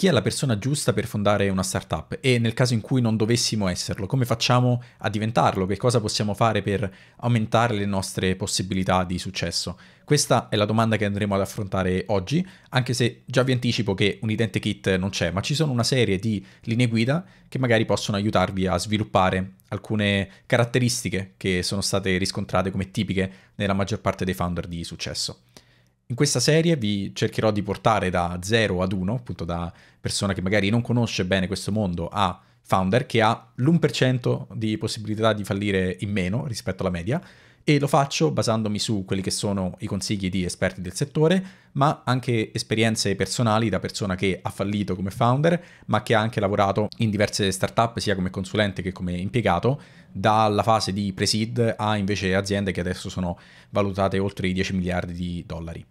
chi è la persona giusta per fondare una startup e nel caso in cui non dovessimo esserlo, come facciamo a diventarlo, che cosa possiamo fare per aumentare le nostre possibilità di successo. Questa è la domanda che andremo ad affrontare oggi, anche se già vi anticipo che un idente kit non c'è, ma ci sono una serie di linee guida che magari possono aiutarvi a sviluppare alcune caratteristiche che sono state riscontrate come tipiche nella maggior parte dei founder di successo. In questa serie vi cercherò di portare da 0 ad 1, appunto da persona che magari non conosce bene questo mondo a founder che ha l'1% di possibilità di fallire in meno rispetto alla media, e lo faccio basandomi su quelli che sono i consigli di esperti del settore, ma anche esperienze personali da persona che ha fallito come founder, ma che ha anche lavorato in diverse startup sia come consulente che come impiegato, dalla fase di pre-seed a invece aziende che adesso sono valutate oltre i 10 miliardi di dollari.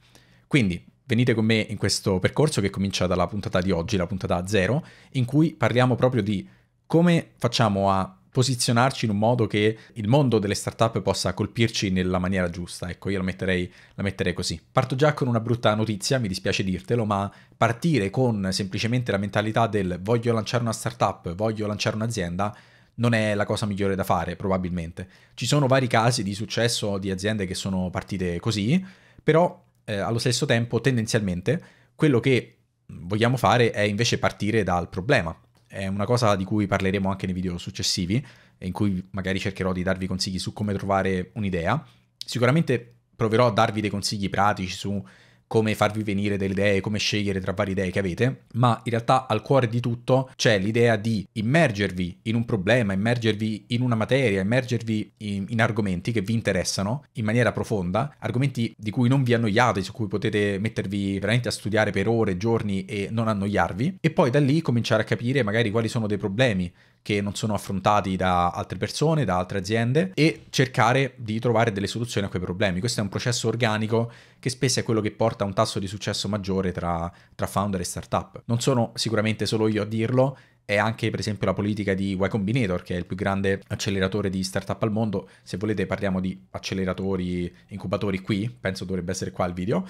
Quindi venite con me in questo percorso che comincia dalla puntata di oggi, la puntata 0, in cui parliamo proprio di come facciamo a posizionarci in un modo che il mondo delle startup possa colpirci nella maniera giusta. Ecco, io la metterei, la metterei così. Parto già con una brutta notizia, mi dispiace dirtelo, ma partire con semplicemente la mentalità del voglio lanciare una startup, voglio lanciare un'azienda, non è la cosa migliore da fare, probabilmente. Ci sono vari casi di successo di aziende che sono partite così, però eh, allo stesso tempo tendenzialmente quello che vogliamo fare è invece partire dal problema è una cosa di cui parleremo anche nei video successivi, in cui magari cercherò di darvi consigli su come trovare un'idea. Sicuramente proverò a darvi dei consigli pratici su come farvi venire delle idee, come scegliere tra varie idee che avete, ma in realtà al cuore di tutto c'è l'idea di immergervi in un problema, immergervi in una materia, immergervi in, in argomenti che vi interessano in maniera profonda, argomenti di cui non vi annoiate, su cui potete mettervi veramente a studiare per ore, giorni e non annoiarvi, e poi da lì cominciare a capire magari quali sono dei problemi che non sono affrontati da altre persone, da altre aziende e cercare di trovare delle soluzioni a quei problemi. Questo è un processo organico che spesso è quello che porta a un tasso di successo maggiore tra, tra founder e startup. Non sono sicuramente solo io a dirlo, è anche per esempio la politica di Y Combinator, che è il più grande acceleratore di startup al mondo. Se volete parliamo di acceleratori, incubatori qui, penso dovrebbe essere qua il video.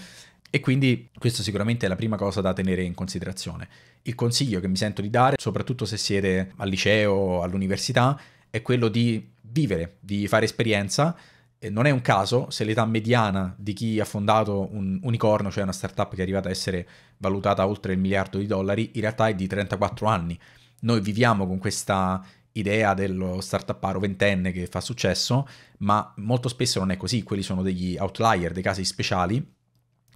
E quindi questa sicuramente è la prima cosa da tenere in considerazione. Il consiglio che mi sento di dare, soprattutto se siete al liceo, o all'università, è quello di vivere, di fare esperienza. non è un caso se l'età mediana di chi ha fondato un unicorno, cioè una startup che è arrivata a essere valutata oltre il miliardo di dollari, in realtà è di 34 anni. Noi viviamo con questa idea dello startup startuparo ventenne che fa successo, ma molto spesso non è così, quelli sono degli outlier, dei casi speciali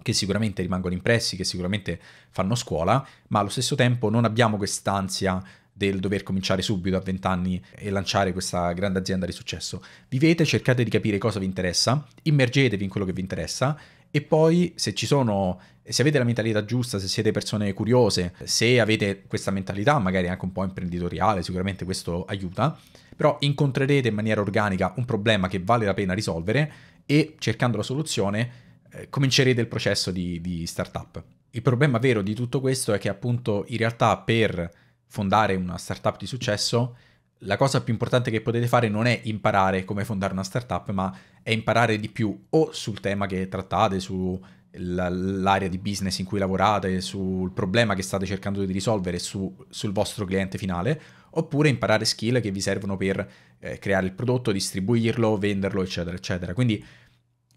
che sicuramente rimangono impressi, che sicuramente fanno scuola, ma allo stesso tempo non abbiamo quest'ansia del dover cominciare subito a 20 anni e lanciare questa grande azienda di successo. Vivete, cercate di capire cosa vi interessa, immergetevi in quello che vi interessa e poi se ci sono se avete la mentalità giusta, se siete persone curiose, se avete questa mentalità magari anche un po' imprenditoriale, sicuramente questo aiuta, però incontrerete in maniera organica un problema che vale la pena risolvere e cercando la soluzione eh, comincerete il processo di, di startup. Il problema vero di tutto questo è che appunto in realtà per fondare una startup di successo la cosa più importante che potete fare non è imparare come fondare una startup, ma è imparare di più o sul tema che trattate, sull'area di business in cui lavorate, sul problema che state cercando di risolvere, su, sul vostro cliente finale, oppure imparare skill che vi servono per eh, creare il prodotto, distribuirlo, venderlo, eccetera, eccetera. Quindi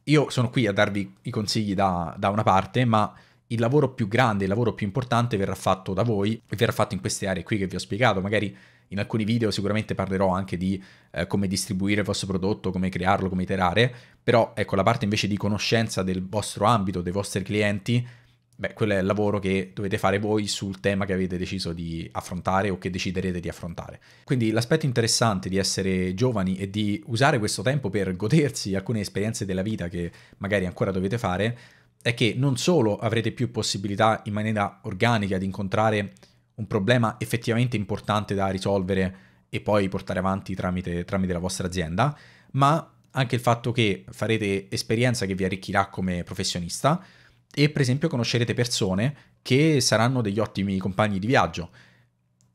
io sono qui a darvi i consigli da, da una parte, ma il lavoro più grande, il lavoro più importante verrà fatto da voi verrà fatto in queste aree qui che vi ho spiegato. Magari in alcuni video sicuramente parlerò anche di eh, come distribuire il vostro prodotto, come crearlo, come iterare, però ecco la parte invece di conoscenza del vostro ambito, dei vostri clienti, beh, quello è il lavoro che dovete fare voi sul tema che avete deciso di affrontare o che deciderete di affrontare. Quindi l'aspetto interessante di essere giovani e di usare questo tempo per godersi alcune esperienze della vita che magari ancora dovete fare è che non solo avrete più possibilità in maniera organica di incontrare un problema effettivamente importante da risolvere e poi portare avanti tramite, tramite la vostra azienda, ma anche il fatto che farete esperienza che vi arricchirà come professionista, e per esempio conoscerete persone che saranno degli ottimi compagni di viaggio.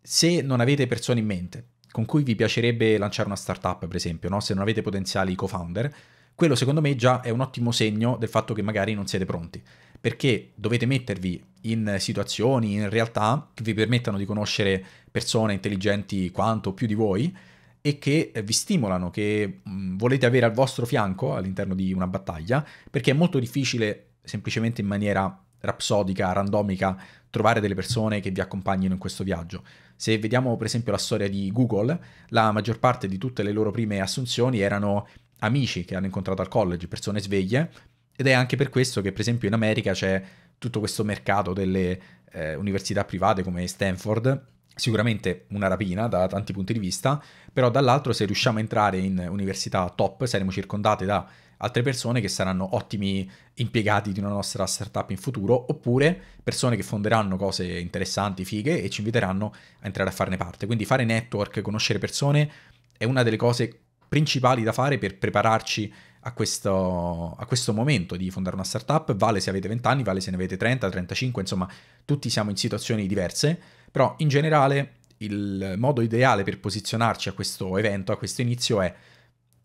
Se non avete persone in mente con cui vi piacerebbe lanciare una startup, per esempio, no? se non avete potenziali co-founder, quello secondo me già è un ottimo segno del fatto che magari non siete pronti, perché dovete mettervi in situazioni, in realtà che vi permettano di conoscere persone intelligenti quanto più di voi e che vi stimolano, che volete avere al vostro fianco all'interno di una battaglia, perché è molto difficile semplicemente in maniera rapsodica, randomica, trovare delle persone che vi accompagnino in questo viaggio. Se vediamo per esempio la storia di Google, la maggior parte di tutte le loro prime assunzioni erano amici che hanno incontrato al college, persone sveglie, ed è anche per questo che per esempio in America c'è tutto questo mercato delle eh, università private come Stanford, sicuramente una rapina da tanti punti di vista, però dall'altro se riusciamo a entrare in università top saremo circondati da altre persone che saranno ottimi impiegati di una nostra startup in futuro, oppure persone che fonderanno cose interessanti, fighe e ci inviteranno a entrare a farne parte. Quindi fare network, conoscere persone è una delle cose principali da fare per prepararci a questo, a questo, momento di fondare una startup, vale se avete 20 anni, vale se ne avete 30, 35, insomma tutti siamo in situazioni diverse, però in generale il modo ideale per posizionarci a questo evento, a questo inizio è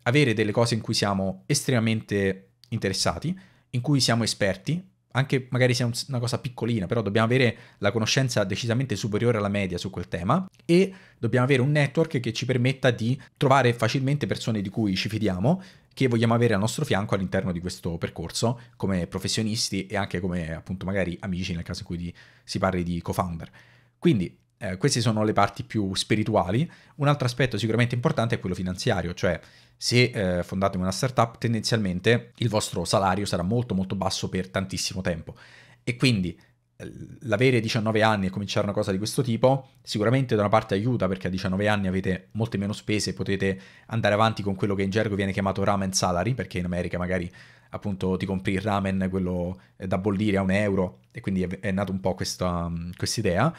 avere delle cose in cui siamo estremamente interessati, in cui siamo esperti, anche magari sia una cosa piccolina, però dobbiamo avere la conoscenza decisamente superiore alla media su quel tema e dobbiamo avere un network che ci permetta di trovare facilmente persone di cui ci fidiamo, che vogliamo avere al nostro fianco all'interno di questo percorso come professionisti e anche come appunto magari amici nel caso in cui di, si parli di co-founder. Quindi eh, queste sono le parti più spirituali. Un altro aspetto sicuramente importante è quello finanziario, cioè se eh, fondate una startup tendenzialmente il vostro salario sarà molto molto basso per tantissimo tempo e quindi l'avere 19 anni e cominciare una cosa di questo tipo sicuramente da una parte aiuta perché a 19 anni avete molte meno spese, e potete andare avanti con quello che in gergo viene chiamato ramen salary perché in America magari appunto ti compri il ramen, quello eh, da bollire a un euro e quindi è, è nata un po' questa idea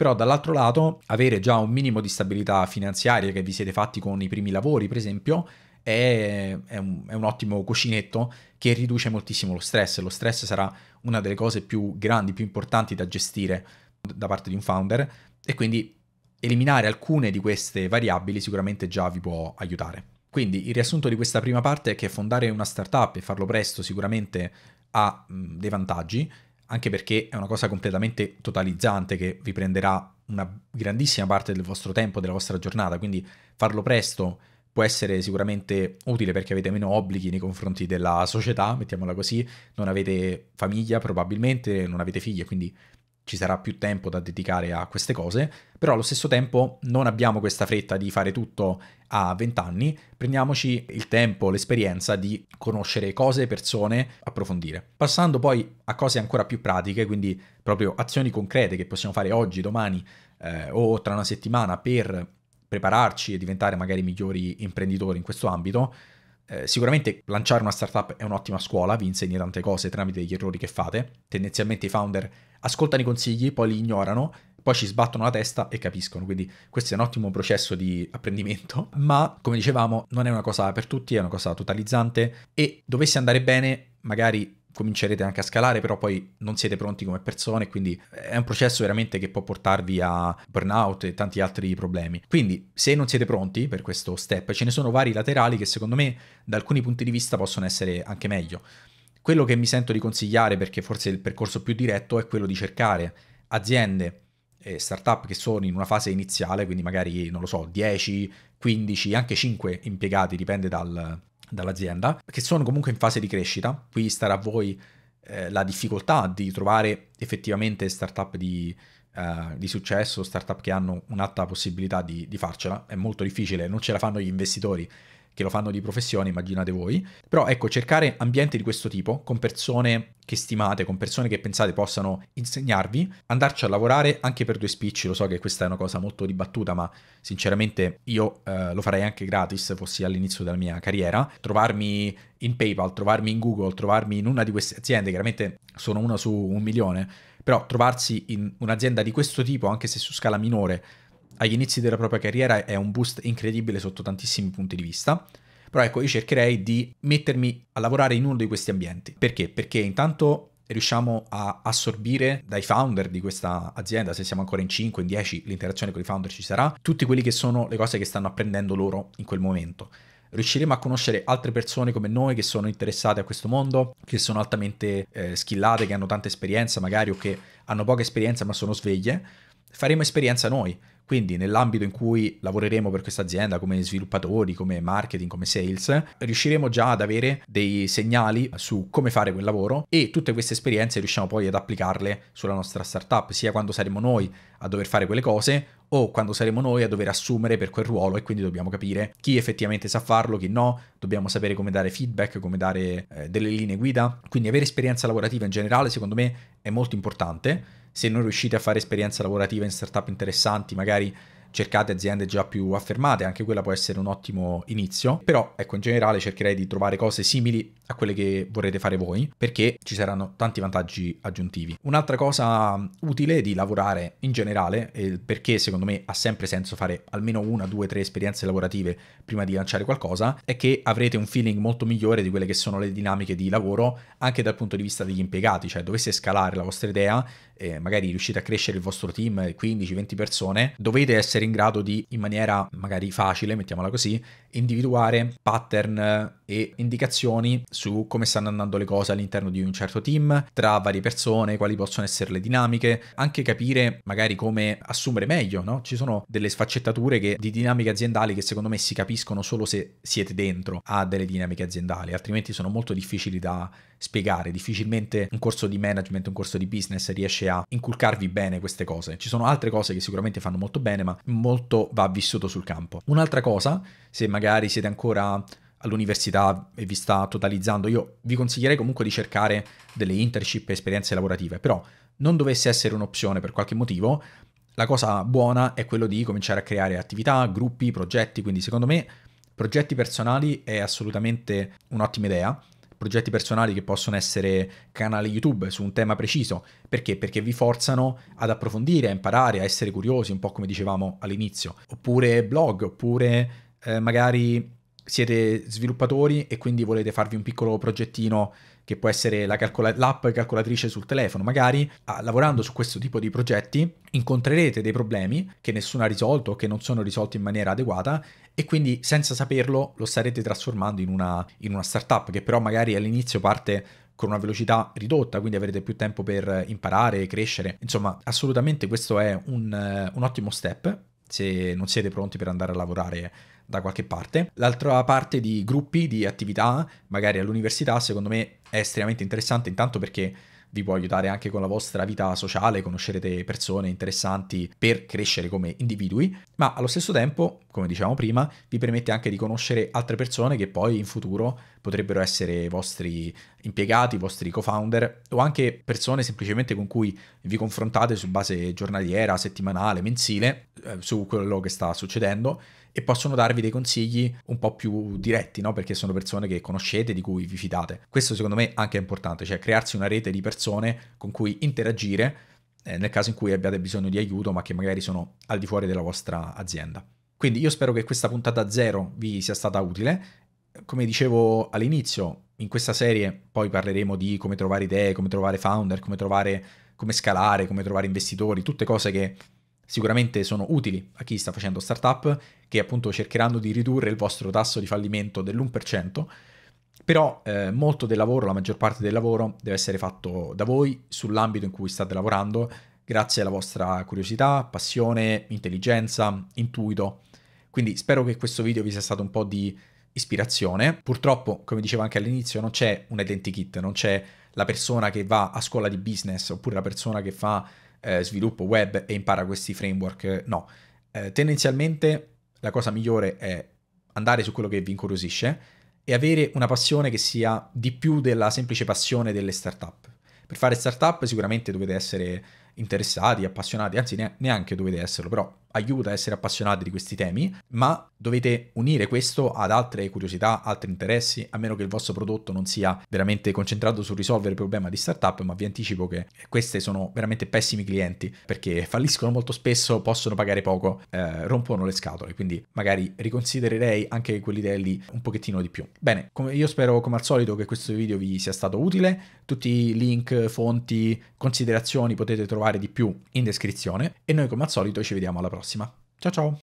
però dall'altro lato avere già un minimo di stabilità finanziaria che vi siete fatti con i primi lavori, per esempio, è, è, un, è un ottimo cuscinetto che riduce moltissimo lo stress. Lo stress sarà una delle cose più grandi, più importanti da gestire da parte di un founder e quindi eliminare alcune di queste variabili sicuramente già vi può aiutare. Quindi il riassunto di questa prima parte è che fondare una startup e farlo presto sicuramente ha dei vantaggi, anche perché è una cosa completamente totalizzante che vi prenderà una grandissima parte del vostro tempo, della vostra giornata, quindi farlo presto può essere sicuramente utile perché avete meno obblighi nei confronti della società, mettiamola così, non avete famiglia probabilmente, non avete figli, quindi ci sarà più tempo da dedicare a queste cose, però allo stesso tempo non abbiamo questa fretta di fare tutto a 20 anni, prendiamoci il tempo, l'esperienza di conoscere cose, persone, approfondire. Passando poi a cose ancora più pratiche, quindi proprio azioni concrete che possiamo fare oggi, domani eh, o tra una settimana per prepararci e diventare magari migliori imprenditori in questo ambito, eh, sicuramente lanciare una startup è un'ottima scuola, vi insegna tante cose tramite gli errori che fate. Tendenzialmente i founder ascoltano i consigli, poi li ignorano, poi ci sbattono la testa e capiscono. Quindi questo è un ottimo processo di apprendimento, ma come dicevamo non è una cosa per tutti, è una cosa totalizzante e dovesse andare bene, magari comincerete anche a scalare, però poi non siete pronti come persone, quindi è un processo veramente che può portarvi a burnout e tanti altri problemi. Quindi, se non siete pronti per questo step, ce ne sono vari laterali che secondo me da alcuni punti di vista possono essere anche meglio. Quello che mi sento di consigliare, perché forse è il percorso più diretto, è quello di cercare aziende e startup che sono in una fase iniziale, quindi magari, non lo so, 10, 15, anche 5 impiegati, dipende dal, dall'azienda, che sono comunque in fase di crescita. Qui starà a voi eh, la difficoltà di trovare effettivamente startup di, eh, di successo, startup che hanno un'alta possibilità di, di farcela. È molto difficile, non ce la fanno gli investitori che lo fanno di professione, immaginate voi. Però ecco, cercare ambienti di questo tipo, con persone che stimate, con persone che pensate possano insegnarvi, andarci a lavorare anche per due spicci, lo so che questa è una cosa molto dibattuta, ma sinceramente io eh, lo farei anche gratis, fossi all'inizio della mia carriera, trovarmi in PayPal, trovarmi in Google, trovarmi in una di queste aziende, chiaramente sono una su un milione, però trovarsi in un'azienda di questo tipo, anche se su scala minore, agli inizi della propria carriera è un boost incredibile sotto tantissimi punti di vista. Però ecco, io cercherei di mettermi a lavorare in uno di questi ambienti. Perché? Perché intanto riusciamo a assorbire dai founder di questa azienda, se siamo ancora in 5, in 10, l'interazione con i founder ci sarà, tutte quelle che sono le cose che stanno apprendendo loro in quel momento. Riusciremo a conoscere altre persone come noi che sono interessate a questo mondo, che sono altamente eh, skillate, che hanno tanta esperienza magari o che hanno poca esperienza ma sono sveglie. Faremo esperienza noi, quindi nell'ambito in cui lavoreremo per questa azienda come sviluppatori, come marketing, come sales, riusciremo già ad avere dei segnali su come fare quel lavoro e tutte queste esperienze riusciamo poi ad applicarle sulla nostra startup, sia quando saremo noi a dover fare quelle cose o quando saremo noi a dover assumere per quel ruolo e quindi dobbiamo capire chi effettivamente sa farlo, chi no, dobbiamo sapere come dare feedback, come dare eh, delle linee guida, quindi avere esperienza lavorativa in generale secondo me è molto importante se non riuscite a fare esperienza lavorativa in startup interessanti, magari cercate aziende già più affermate, anche quella può essere un ottimo inizio, però ecco in generale cercherei di trovare cose simili a quelle che vorrete fare voi, perché ci saranno tanti vantaggi aggiuntivi. Un'altra cosa utile di lavorare in generale, perché secondo me ha sempre senso fare almeno una, due, tre esperienze lavorative prima di lanciare qualcosa, è che avrete un feeling molto migliore di quelle che sono le dinamiche di lavoro anche dal punto di vista degli impiegati, cioè dovesse scalare la vostra idea, eh, magari riuscite a crescere il vostro team 15-20 persone, dovete essere essere in grado di, in maniera magari facile, mettiamola così, individuare pattern e indicazioni su come stanno andando le cose all'interno di un certo team, tra varie persone, quali possono essere le dinamiche, anche capire magari come assumere meglio, no? Ci sono delle sfaccettature che, di dinamiche aziendali che secondo me si capiscono solo se siete dentro a delle dinamiche aziendali, altrimenti sono molto difficili da spiegare, difficilmente un corso di management, un corso di business riesce a inculcarvi bene queste cose. Ci sono altre cose che sicuramente fanno molto bene, ma molto va vissuto sul campo. Un'altra cosa, se magari siete ancora all'università e vi sta totalizzando, io vi consiglierei comunque di cercare delle internship e esperienze lavorative, però non dovesse essere un'opzione per qualche motivo, la cosa buona è quello di cominciare a creare attività, gruppi, progetti, quindi secondo me progetti personali è assolutamente un'ottima idea progetti personali che possono essere canali YouTube su un tema preciso. Perché? Perché vi forzano ad approfondire, a imparare, a essere curiosi, un po' come dicevamo all'inizio. Oppure blog, oppure eh, magari siete sviluppatori e quindi volete farvi un piccolo progettino che può essere la calcola- l'app calcolatrice sul telefono, magari ah, lavorando su questo tipo di progetti incontrerete dei problemi che nessuno ha risolto o che non sono risolti in maniera adeguata e quindi senza saperlo lo starete trasformando in una, in una startup che però magari all'inizio parte con una velocità ridotta, quindi avrete più tempo per imparare, e crescere. Insomma, assolutamente questo è un, un ottimo step se non siete pronti per andare a lavorare da qualche parte. L'altra parte di gruppi, di attività, magari all'università, secondo me è estremamente interessante intanto perché vi può aiutare anche con la vostra vita sociale, conoscerete persone interessanti per crescere come individui, ma allo stesso tempo, come dicevamo prima, vi permette anche di conoscere altre persone che poi in futuro potrebbero essere vostri impiegati, vostri co-founder o anche persone semplicemente con cui vi confrontate su base giornaliera, settimanale, mensile eh, su quello che sta succedendo e possono darvi dei consigli un po' più diretti, no? perché sono persone che conoscete, di cui vi fidate. Questo secondo me anche è importante, cioè crearsi una rete di persone con cui interagire eh, nel caso in cui abbiate bisogno di aiuto, ma che magari sono al di fuori della vostra azienda. Quindi io spero che questa puntata zero vi sia stata utile. Come dicevo all'inizio, in questa serie poi parleremo di come trovare idee, come trovare founder, come trovare come scalare, come trovare investitori, tutte cose che sicuramente sono utili a chi sta facendo startup, che appunto cercheranno di ridurre il vostro tasso di fallimento dell'1%, però eh, molto del lavoro, la maggior parte del lavoro deve essere fatto da voi sull'ambito in cui state lavorando, grazie alla vostra curiosità, passione, intelligenza, intuito. Quindi spero che questo video vi sia stato un po' di ispirazione. Purtroppo, come dicevo anche all'inizio, non c'è un identikit, non c'è la persona che va a scuola di business oppure la persona che fa eh, sviluppo web e impara questi framework, no. Eh, tendenzialmente la cosa migliore è andare su quello che vi incuriosisce e avere una passione che sia di più della semplice passione delle startup. Per fare startup sicuramente dovete essere interessati, appassionati, anzi neanche dovete esserlo, però aiuta a essere appassionati di questi temi, ma dovete unire questo ad altre curiosità, altri interessi, a meno che il vostro prodotto non sia veramente concentrato su risolvere il problema di startup, ma vi anticipo che queste sono veramente pessimi clienti perché falliscono molto spesso, possono pagare poco, eh, rompono le scatole, quindi magari riconsidererei anche quell'idea lì un pochettino di più. Bene, come io spero come al solito che questo video vi sia stato utile, tutti i link, fonti, considerazioni potete trovare di più in descrizione e noi come al solito ci vediamo alla prossima. prossima. Ciao ciao!